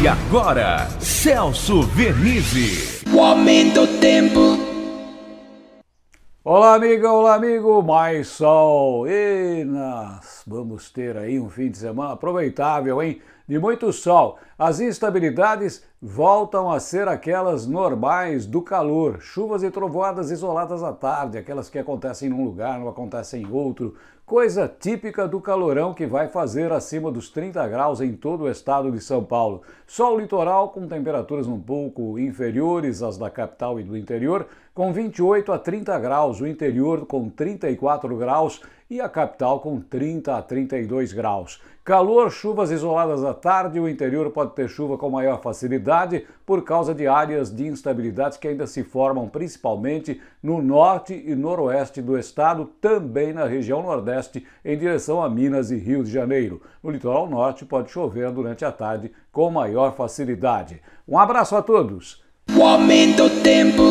E agora, Celso Vernizzi. O aumento do tempo. Olá, amiga, olá, amigo, mais sol. E nós vamos ter aí um fim de semana aproveitável, hein? de muito sol, as instabilidades voltam a ser aquelas normais do calor, chuvas e trovoadas isoladas à tarde, aquelas que acontecem num lugar, não acontecem em outro, coisa típica do calorão que vai fazer acima dos 30 graus em todo o estado de São Paulo. Só o litoral com temperaturas um pouco inferiores às da capital e do interior, com 28 a 30 graus, o interior com 34 graus e a capital com 30 a 32 graus. Calor, chuvas isoladas à tarde, o interior pode ter chuva com maior facilidade por causa de áreas de instabilidade que ainda se formam principalmente no norte e noroeste do estado, também na região nordeste, em direção a Minas e Rio de Janeiro. No litoral norte pode chover durante a tarde com maior facilidade. Um abraço a todos! O aumento tempo